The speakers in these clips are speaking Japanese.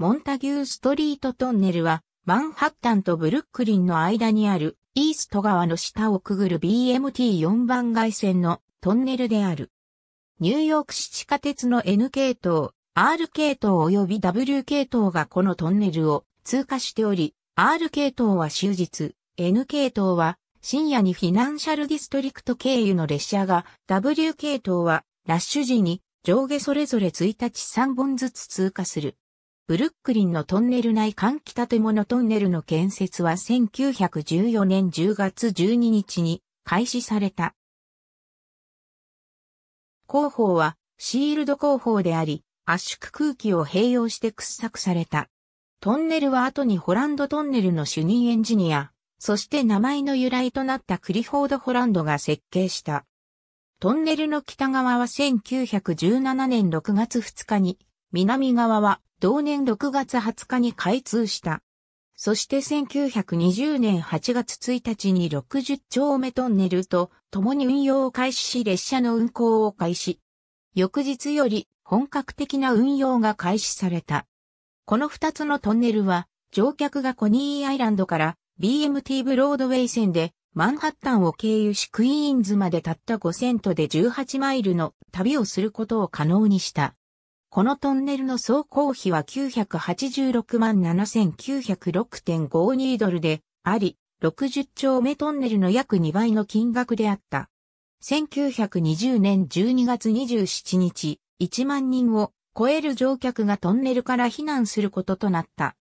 モンタギューストリートトンネルは、マンハッタンとブルックリンの間にある、イースト川の下をくぐる BMT4 番街線のトンネルである。ニューヨーク市地下鉄の N 系統、R 系統及び W 系統がこのトンネルを通過しており、R 系統は終日、N 系統は深夜にフィナンシャルディストリクト経由の列車が、W 系統はラッシュ時に上下それぞれ1日3本ずつ通過する。ブルックリンのトンネル内換気建物トンネルの建設は1914年10月12日に開始された。工法はシールド工法であり、圧縮空気を併用して掘削された。トンネルは後にホランドトンネルの主任エンジニア、そして名前の由来となったクリフォード・ホランドが設計した。トンネルの北側は1917年6月2日に南側は同年6月20日に開通した。そして1920年8月1日に60丁目トンネルと共に運用を開始し列車の運行を開始。翌日より本格的な運用が開始された。この2つのトンネルは乗客がコニーアイランドから BMT ブロードウェイ線でマンハッタンを経由しクイーンズまでたった5セントで18マイルの旅をすることを可能にした。このトンネルの総工費は986万7906.52ドルであり、60丁目トンネルの約2倍の金額であった。1920年12月27日、1万人を超える乗客がトンネルから避難することとなった。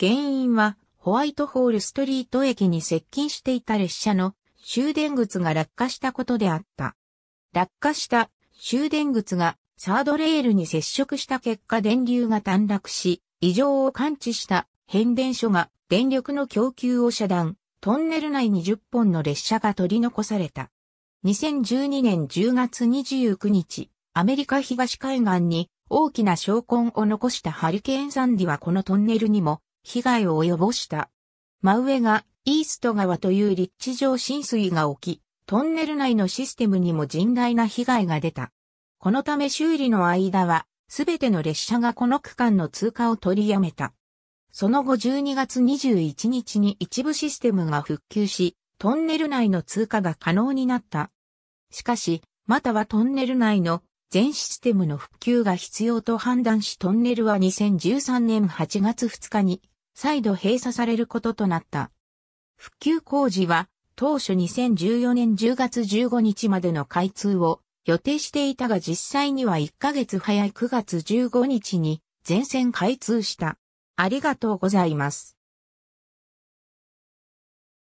原因は、ホワイトホールストリート駅に接近していた列車の終電靴が落下したことであった。落下した終電靴がサードレールに接触した結果電流が短絡し、異常を感知した変電所が電力の供給を遮断、トンネル内に10本の列車が取り残された。2012年10月29日、アメリカ東海岸に大きな証拠を残したハリケーンサンディはこのトンネルにも被害を及ぼした。真上がイースト川という立地上浸水が起き、トンネル内のシステムにも甚大な被害が出た。このため修理の間は、すべての列車がこの区間の通過を取りやめた。その後12月21日に一部システムが復旧し、トンネル内の通過が可能になった。しかし、またはトンネル内の全システムの復旧が必要と判断しトンネルは2013年8月2日に再度閉鎖されることとなった。復旧工事は当初2014年10月15日までの開通を予定していたが実際には1ヶ月早い9月15日に全線開通した。ありがとうございます。